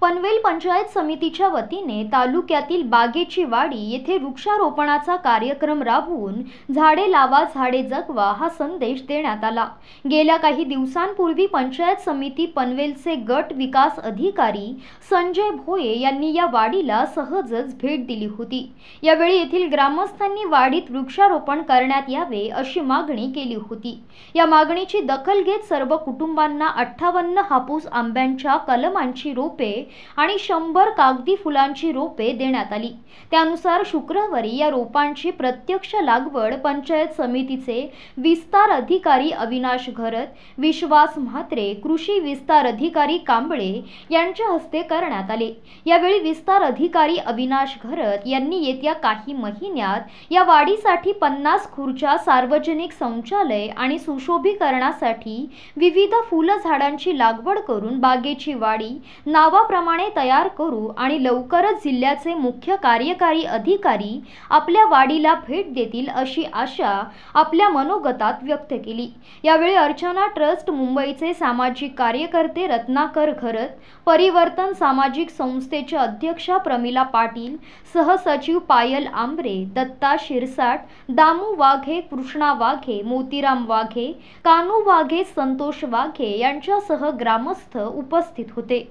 पनवेल पंचायत समितीच्या वतीने तालुक्यातील बागेची वाडी येथे वृक्षारोपणाचा कार्यक्रम राबवून झाडे लावा झाडे जगवा हा संदेश देण्यात आला गेल्या काही दिवसांपूर्वी पंचायत समिती पनवेलचे गट विकास अधिकारी संजय भोये यांनी या वाडीला सहजच भेट दिली होती यावेळी येथील ग्रामस्थांनी वाडीत वृक्षारोपण करण्यात यावे अशी मागणी केली होती या मागणीची दखल घेत सर्व कुटुंबांना अठ्ठावन्न हापूस आंब्यांच्या कलमांची रोपे आणि शंभर कागदी फुलांची रोपे देण्यात आली त्यानुसार शुक्रवारी या रोपांची प्रत्यक्ष लागवड पंचायत समितीचे विस्तार अधिकारी अविनाश घरत विश्वास म्हात्रे कृषी विस्तार अधिकारी कांबळे यांच्या हस्ते करण्यात आले यावेळी विस्तार अधिकारी अविनाश घरत यांनी येत्या काही महिन्यात या वाढीसाठी पन्नास खुर्च्या सार्वजनिक शौचालय आणि सुशोभीकरणासाठी विविध फुलझाडांची लागवड करून बागेची वाढी नावा प्रमाणे तयार करू आणि लवकरच जिल्ह्याचे मुख्य कार्यकारी अधिकारी आपल्या वाडीला भेट देतील अशी आशा आपल्या मनोगतात व्यक्त केली यावेळी अर्चना ट्रस्ट मुंबईचे सामाजिक कार्यकर्ते रत्नाकर घरत परिवर्तन सामाजिक संस्थेच्या अध्यक्षा प्रमिला पाटील सहसचिव पायल आंबरे दत्ता शिरसाट दामू वाघे कृष्णा वाघे मोतीराम वाघे कानू वाघे संतोष वाघे यांच्यासह ग्रामस्थ उपस्थित होते